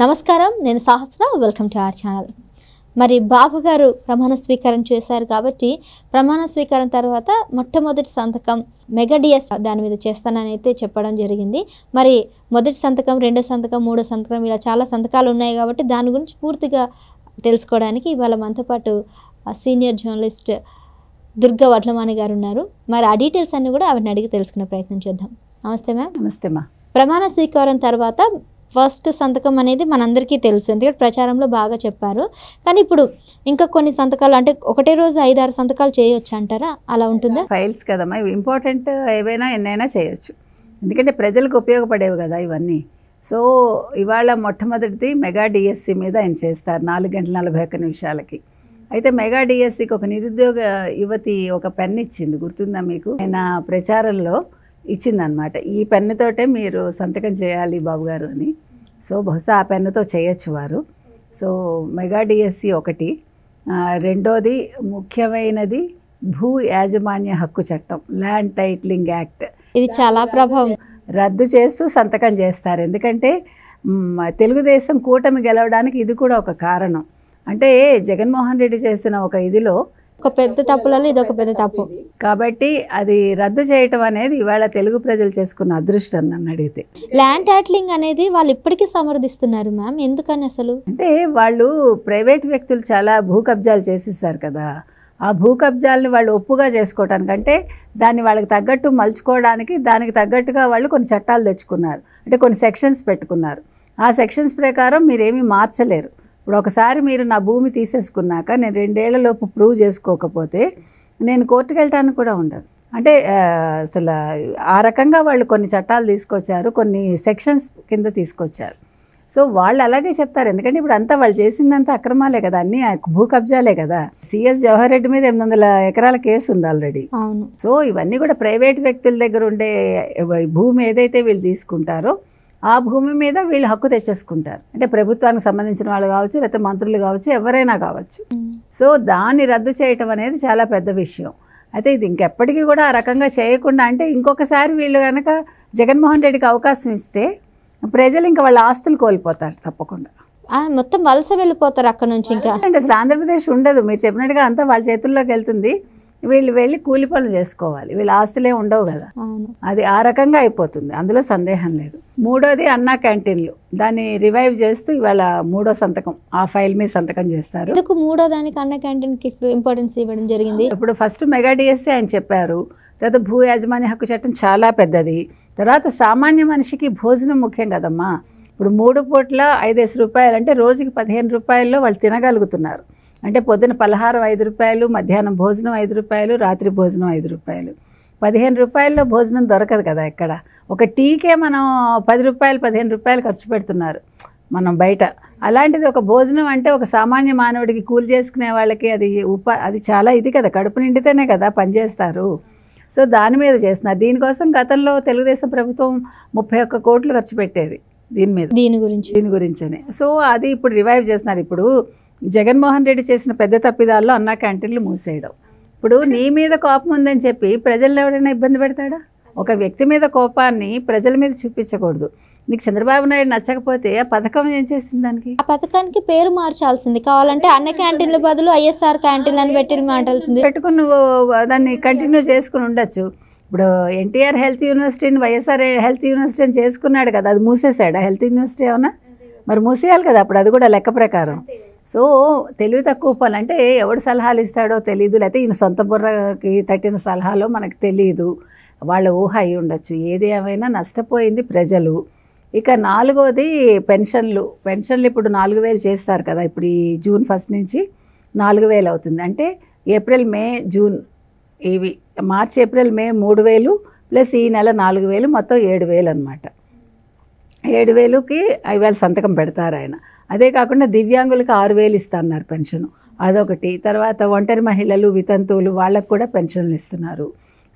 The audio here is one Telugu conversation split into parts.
నమస్కారం నేను Sahasra welcome to our channel మరి బాబు గారు ప్రమాణ స్వీకారం చేశారు కాబట్టి ప్రమాణ స్వీకారం తర్వాత మొట్టమొదటి సంతకం మెగాడిఎస్ దాని మీద చేస్తానని అయితే చెప్పడం జరిగింది మరి మొదటి సంతకం రెండో సంతకం మూడో సంతకం ఇలా చాలా సంతకాలు ఉన్నాయి కాబట్టి దాని గురించి పూర్తిగా తెలుసుకోవడానికి ఇవాళ మనతో పాటు సీనియర్ జర్నలిస్ట్ దుర్గా వడ్లమాని గారు ఉన్నారు మరి ఆ డీటెయిల్స్ అన్నీ కూడా ఆవిడని అడిగి తెలుసుకునే ప్రయత్నం చేద్దాం నమస్తే మ్యామ్ నమస్తే మా ప్రమాణ స్వీకారం తర్వాత ఫస్ట్ సంతకం అనేది మనందరికీ తెలుసు ఎందుకంటే ప్రచారంలో బాగా చెప్పారు కానీ ఇప్పుడు ఇంకా కొన్ని సంతకాలు అంటే ఒకటే రోజు ఐదారు సంతకాలు చేయొచ్చు అంటారా అలా ఉంటుందా ఫైల్స్ కదమ్మా ఇవి ఇంపార్టెంట్ ఏవైనా ఎన్నైనా చేయొచ్చు ఎందుకంటే ప్రజలకు ఉపయోగపడేవి కదా ఇవన్నీ సో ఇవాళ మొట్టమొదటిది మెగా డిఎస్సి మీద ఆయన చేస్తారు నాలుగు గంటల నలభై ఒక్క నిమిషాలకి అయితే మెగా డిఎస్సికి ఒక నిరుద్యోగ యువతి ఒక పెన్ ఇచ్చింది గుర్తుందా మీకు ఆయన ప్రచారంలో ఇచ్చిందనమాట ఈ పెన్నుతోటే మీరు సంతకం చేయాలి బాబు గారు అని సో బహుశా ఆ పెన్నుతో చేయొచ్చు వారు సో మెగా డిఎస్సి ఒకటి రెండోది ముఖ్యమైనది భూ యాజమాన్య హక్కు చట్టం ల్యాండ్ టైట్లింగ్ యాక్ట్ ఇది చాలా ప్రభావం రద్దు చేస్తూ సంతకం చేస్తారు ఎందుకంటే తెలుగుదేశం కూటమి గెలవడానికి ఇది కూడా ఒక కారణం అంటే జగన్మోహన్ రెడ్డి చేసిన ఒక ఇదిలో ఒక పెద్ద తప్పులలో ఇది ఒక పెద్ద తప్పు కాబట్టి అది రద్దు చేయటం అనేది ఇవాళ తెలుగు ప్రజలు చేసుకున్న అదృష్టం నన్ను అడిగితే ల్యాండ్ ట్యాట్లింగ్ అనేది వాళ్ళు ఇప్పటికీ సమర్థిస్తున్నారు మ్యామ్ ఎందుకని అసలు అంటే వాళ్ళు ప్రైవేట్ వ్యక్తులు చాలా భూ కబ్జాలు చేసేసారు కదా ఆ భూ కబ్జాలని వాళ్ళు ఒప్పుగా చేసుకోవటానికంటే దాన్ని వాళ్ళకి తగ్గట్టు మలుచుకోవడానికి దానికి తగ్గట్టుగా వాళ్ళు కొన్ని చట్టాలు తెచ్చుకున్నారు అంటే కొన్ని సెక్షన్స్ పెట్టుకున్నారు ఆ సెక్షన్స్ ప్రకారం మీరేమీ మార్చలేరు ఇప్పుడు ఒకసారి మీరు నా భూమి తీసేసుకున్నాక నేను రెండేళ్లలోపు ప్రూవ్ చేసుకోకపోతే నేను కోర్టుకు వెళ్ళటానికి కూడా ఉండదు అంటే అసలు ఆ రకంగా వాళ్ళు కొన్ని చట్టాలు తీసుకొచ్చారు కొన్ని సెక్షన్స్ కింద తీసుకొచ్చారు సో వాళ్ళు అలాగే చెప్తారు ఎందుకంటే ఇప్పుడు అంతా వాళ్ళు చేసిందంతా అక్రమాలే కదా అన్ని భూ కబ్జాలే కదా సిఎస్ జవహర్ రెడ్డి మీద ఎనిమిది వందల ఎకరాల కేసు ఉంది ఆల్రెడీ సో ఇవన్నీ కూడా ప్రైవేట్ వ్యక్తుల దగ్గర ఉండే భూమి ఏదైతే వీళ్ళు తీసుకుంటారో ఆ భూమి మీద వీళ్ళు హక్కు తెచ్చేసుకుంటారు అంటే ప్రభుత్వానికి సంబంధించిన వాళ్ళు కావచ్చు లేకపోతే మంత్రులు కావచ్చు ఎవరైనా కావచ్చు సో దాన్ని రద్దు చేయటం అనేది చాలా పెద్ద విషయం అయితే ఇది ఇంకెప్పటికీ కూడా ఆ రకంగా చేయకుండా అంటే ఇంకొకసారి వీళ్ళు కనుక జగన్మోహన్ రెడ్డికి అవకాశం ఇస్తే ప్రజలు ఇంకా వాళ్ళ ఆస్తులు కోల్పోతారు తప్పకుండా మొత్తం వలస వెళ్ళిపోతారు అక్కడ నుంచి ఇంకా అంటే అసలు ఆంధ్రప్రదేశ్ ఉండదు మీరు చెప్పినట్టుగా అంతా వాళ్ళ చేతుల్లోకి వెళ్తుంది వీళ్ళు వెళ్ళి కూలి పనులు చేసుకోవాలి వీళ్ళు ఆస్తులే ఉండవు కదా అది ఆ రకంగా అయిపోతుంది అందులో సందేహం లేదు మూడోది అన్నా క్యాంటీన్లు దాన్ని రివైవ్ చేస్తూ ఇవాళ మూడో సంతకం ఆ ఫైల్ మీద సంతకం చేస్తారు మూడో దానికి అన్నా క్యాంటీన్కి ఇంపార్టెన్స్ ఇవ్వడం జరిగింది ఇప్పుడు ఫస్ట్ మెగా డిఎస్సి ఆయన చెప్పారు తర్వాత భూ యాజమాన్య హక్కు చట్టం చాలా పెద్దది తర్వాత సామాన్య మనిషికి భోజనం ముఖ్యం కదమ్మా ఇప్పుడు మూడు పూట్ల ఐదేసి రూపాయలు అంటే రోజుకి పదిహేను రూపాయల్లో వాళ్ళు తినగలుగుతున్నారు అంటే పొద్దున పలహారం ఐదు రూపాయలు మధ్యాహ్నం భోజనం ఐదు రూపాయలు రాత్రి భోజనం ఐదు రూపాయలు పదిహేను రూపాయల్లో భోజనం దొరకదు కదా ఇక్కడ ఒక టీకే మనం పది రూపాయలు పదిహేను రూపాయలు ఖర్చు పెడుతున్నారు మనం బయట అలాంటిది ఒక భోజనం అంటే ఒక సామాన్య మానవుడికి కూలి చేసుకునే వాళ్ళకి అది ఉపా అది చాలా ఇది కదా కడుపు నిండితేనే కదా పనిచేస్తారు సో దాని మీద చేస్తున్నారు దీనికోసం గతంలో తెలుగుదేశం ప్రభుత్వం ముప్పై ఒక్క కోట్లు ఖర్చు పెట్టేది దీని మీద దీని గురించి దీని గురించని సో అది ఇప్పుడు రివైవ్ చేస్తున్నారు ఇప్పుడు జగన్మోహన్ రెడ్డి చేసిన పెద్ద తప్పిదాల్లో అన్నా క్యాంటీన్లు మూసేయడం ఇప్పుడు నీ మీద కోపం ఉందని చెప్పి ప్రజలను ఎవరైనా ఇబ్బంది పెడతాడా ఒక వ్యక్తి మీద కోపాన్ని ప్రజల మీద చూపించకూడదు నీకు చంద్రబాబు నాయుడు నచ్చకపోతే ఆ పథకం ఏం చేసింది దానికి ఆ పథకానికి పేరు మార్చాల్సింది కావాలంటే అన్న క్యాంటీన్ల బదులు ఐఎస్ఆర్ క్యాంటీన్ అని పెట్టి మాట్లాడుతుంది పెట్టుకుని నువ్వు దాన్ని కంటిన్యూ చేసుకుని ఉండొచ్చు ఇప్పుడు ఎన్టీఆర్ హెల్త్ యూనివర్సిటీని వైఎస్ఆర్ హెల్త్ యూనివర్సిటీని చేసుకున్నాడు కదా అది మూసేశాడు హెల్త్ యూనివర్సిటీ ఏమన్నా మరి మూసేయాలి కదా అప్పుడు అది కూడా లెక్క ప్రకారం సో తెలివి తక్కువ అంటే ఎవడు సలహాలు ఇస్తాడో తెలియదు లేకపోతే ఈయన సొంత బుర్రకి తట్టిన సలహాలో మనకు తెలియదు వాళ్ళ ఊహ అయి ఉండొచ్చు ఏది ఏమైనా నష్టపోయింది ప్రజలు ఇక నాలుగవది పెన్షన్లు పెన్షన్లు ఇప్పుడు నాలుగు వేలు చేస్తారు కదా ఇప్పుడు ఈ జూన్ ఫస్ట్ నుంచి నాలుగు వేలు అవుతుంది అంటే ఏప్రిల్ మే జూన్ ఇవి మార్చ్ ఏప్రిల్ మే మూడు వేలు ప్లస్ ఈ నెల నాలుగు వేలు మొత్తం ఏడు వేలు అనమాట ఏడు వేలుకి ఐదు వేలు సంతకం పెడతారు ఆయన అదే కాకుండా దివ్యాంగులకు ఆరు వేలు ఇస్తున్నారు పెన్షన్ అదొకటి తర్వాత ఒంటరి మహిళలు వితంతువులు వాళ్ళకు కూడా పెన్షన్లు ఇస్తున్నారు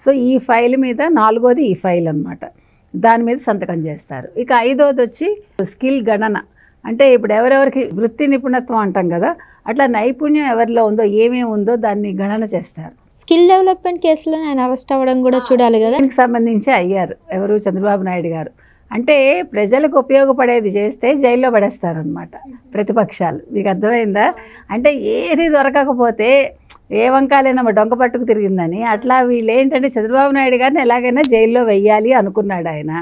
సో ఈ ఫైల్ మీద నాలుగోది ఈ ఫైల్ అనమాట దాని మీద సంతకం చేస్తారు ఇక ఐదోది వచ్చి స్కిల్ గణన అంటే ఇప్పుడు ఎవరెవరికి వృత్తి నిపుణత్వం అంటాం కదా అట్లా నైపుణ్యం ఎవరిలో ఉందో ఏమేమి ఉందో దాన్ని గణన చేస్తారు స్కిల్ డెవలప్మెంట్ కేసులో ఆయన అరెస్ట్ అవ్వడం కూడా చూడాలి కదా దీనికి సంబంధించి అయ్యారు ఎవరు చంద్రబాబు నాయుడు గారు అంటే ప్రజలకు ఉపయోగపడేది చేస్తే జైల్లో పడేస్తారనమాట ప్రతిపక్షాలు మీకు అర్థమైందా అంటే ఏది దొరకకపోతే ఏ వంకాలైనా డొంక పట్టుకు తిరిగిందని అట్లా వీళ్ళు ఏంటంటే చంద్రబాబు నాయుడు గారిని ఎలాగైనా జైల్లో వెయ్యాలి అనుకున్నాడు ఆయన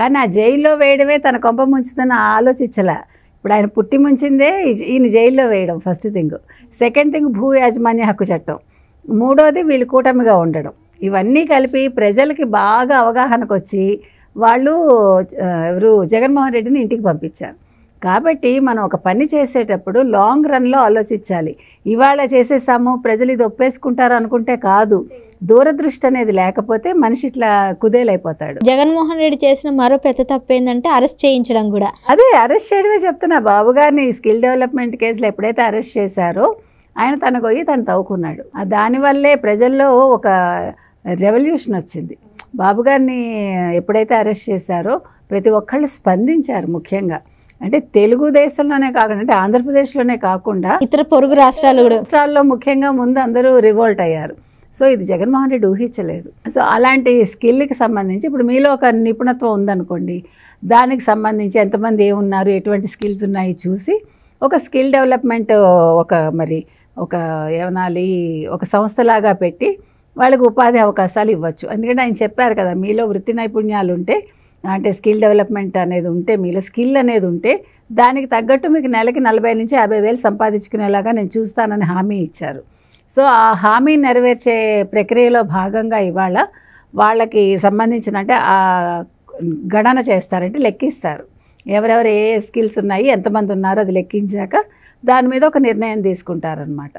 కానీ ఆ జైల్లో వేయడమే తన కొంప ముంచుతున్న ఆలోచించలే ఇప్పుడు ఆయన పుట్టి ముంచిందే ఈయన జైల్లో వేయడం ఫస్ట్ థింగ్ సెకండ్ థింగ్ భూ యాజమాన్య హక్కు చట్టం మూడోది వీళ్ళు కూటమిగా ఉండడం ఇవన్నీ కలిపి ప్రజలకి బాగా అవగాహనకు వచ్చి వాళ్ళు ఎవరు జగన్మోహన్ రెడ్డిని ఇంటికి పంపించారు కాబట్టి మనం ఒక పని చేసేటప్పుడు లాంగ్ రన్లో ఆలోచించాలి ఇవాళ చేసేసాము ప్రజలు ఇది ఒప్పేసుకుంటారు అనుకుంటే కాదు దూరదృష్టి అనేది లేకపోతే మనిషి ఇట్లా కుదేలైపోతాడు జగన్మోహన్ రెడ్డి చేసిన మరో పెద్ద తప్పు ఏంటంటే అరెస్ట్ చేయించడం కూడా అదే అరెస్ట్ చేయడమే చెప్తున్నా బాబు గారిని స్కిల్ డెవలప్మెంట్ కేసులు ఎప్పుడైతే అరెస్ట్ చేశారో ఆయన తన పోయి తను తవ్వుకున్నాడు దానివల్లే ప్రజల్లో ఒక రెవల్యూషన్ వచ్చింది బాబు గారిని ఎప్పుడైతే అరెస్ట్ చేశారో ప్రతి ఒక్కళ్ళు స్పందించారు ముఖ్యంగా అంటే తెలుగుదేశంలోనే కాకుండా అంటే ఆంధ్రప్రదేశ్లోనే కాకుండా ఇతర పొరుగు రాష్ట్రాలు రాష్ట్రాల్లో ముఖ్యంగా ముందు అందరూ రివోల్ట్ అయ్యారు సో ఇది జగన్మోహన్ రెడ్డి ఊహించలేదు సో అలాంటి స్కిల్కి సంబంధించి ఇప్పుడు మీలో ఒక నిపుణత్వం ఉందనుకోండి దానికి సంబంధించి ఎంతమంది ఏమున్నారు ఎటువంటి స్కిల్స్ ఉన్నాయి చూసి ఒక స్కిల్ డెవలప్మెంట్ ఒక మరి ఒక ఏమనాలి ఒక సంస్థలాగా పెట్టి వాళ్ళకు ఉపాధి అవకాశాలు ఇవ్వచ్చు ఎందుకంటే ఆయన చెప్పారు కదా మీలో వృత్తి నైపుణ్యాలు ఉంటే అంటే స్కిల్ డెవలప్మెంట్ అనేది ఉంటే మీలో స్కిల్ అనేది ఉంటే దానికి తగ్గట్టు మీకు నెలకి నలభై నుంచి యాభై వేలు సంపాదించుకునేలాగా నేను చూస్తానని హామీ ఇచ్చారు సో ఆ హామీ నెరవేర్చే ప్రక్రియలో భాగంగా ఇవాళ వాళ్ళకి సంబంధించిన అంటే ఆ గణన చేస్తారంటే లెక్కిస్తారు ఎవరెవరు ఏ స్కిల్స్ ఉన్నాయి ఎంతమంది ఉన్నారో అది లెక్కించాక దాని మీద ఒక నిర్ణయం తీసుకుంటారనమాట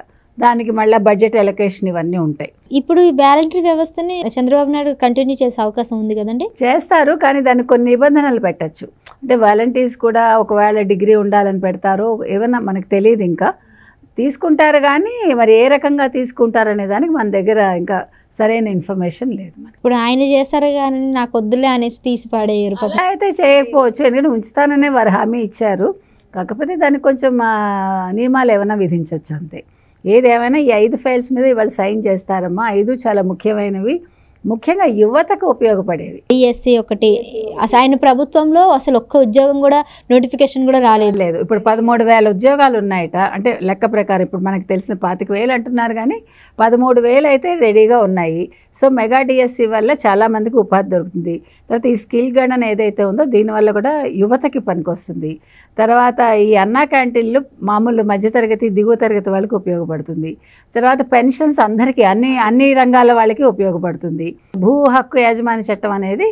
దానికి మళ్ళీ బడ్జెట్ ఎలకేషన్ ఇవన్నీ ఉంటాయి ఇప్పుడు ఈ బ్యాలెంటరీ వ్యవస్థని చంద్రబాబు నాయుడు కంటిన్యూ చేసే అవకాశం ఉంది కదండి చేస్తారు కానీ దానికి కొన్ని నిబంధనలు పెట్టచ్చు అంటే వాలంటీర్స్ కూడా ఒకవేళ డిగ్రీ ఉండాలని పెడతారో ఏమన్నా మనకు తెలియదు ఇంకా తీసుకుంటారు కానీ మరి ఏ రకంగా అనే దానికి మన దగ్గర ఇంకా సరైన ఇన్ఫర్మేషన్ లేదు మనకి ఇప్పుడు ఆయన చేస్తారు కానీ నాకు వద్దులే అనేసి తీసి పాడేయరు అయితే చేయకపోవచ్చు ఎందుకంటే ఉంచుతాననే వారు హామీ ఇచ్చారు కాకపోతే దానికి కొంచెం నియమాలు ఏమైనా విధించవచ్చు అంతే ఏదేమైనా ఈ ఐదు ఫైల్స్ మీద ఇవాళ సైన్ చేస్తారమ్మా ఐదు చాలా ముఖ్యమైనవి ముఖ్యంగా యువతకు ఉపయోగపడేవి డిఎస్సి ఒకటి ఆయన ప్రభుత్వంలో అసలు ఒక్క ఉద్యోగం కూడా నోటిఫికేషన్ కూడా రాలేదు లేదు ఇప్పుడు పదమూడు వేల ఉద్యోగాలు ఉన్నాయట అంటే లెక్క ప్రకారం ఇప్పుడు మనకు తెలిసిన పాతిక వేలు అంటున్నారు కానీ పదమూడు వేలు అయితే రెడీగా ఉన్నాయి సో మెగా డిఎస్సీ వల్ల చాలామందికి ఉపాధి దొరుకుతుంది తర్వాత ఈ స్కిల్ గణన ఏదైతే ఉందో దీనివల్ల కూడా యువతకి వస్తుంది తర్వాత ఈ అన్నా క్యాంటీన్లు మామూలు మధ్యతరగతి దిగువ తరగతి వాళ్ళకి ఉపయోగపడుతుంది తర్వాత పెన్షన్స్ అందరికీ అన్ని అన్ని రంగాల వాళ్ళకి ఉపయోగపడుతుంది భూ హక్కు యాజమాన్య చట్టం అనేది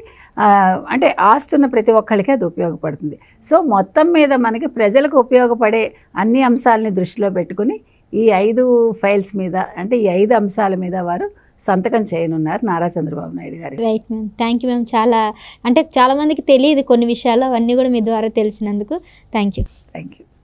అంటే ఆస్తున్న ప్రతి ఒక్కరికి అది ఉపయోగపడుతుంది సో మొత్తం మీద మనకి ప్రజలకు ఉపయోగపడే అన్ని అంశాలని దృష్టిలో పెట్టుకుని ఈ ఐదు ఫైల్స్ మీద అంటే ఈ ఐదు అంశాల మీద వారు సంతకం చేయనున్నారు Nara Chandrababu Naidu garu right ma'am thank you ma'am చాలా అంటే చాలామందికి తెలియదు కొన్ని విషయాలు అవన్నీ కూడా మీ ద్వారా తెలిసినందుకు థ్యాంక్ యూ థ్యాంక్ యూ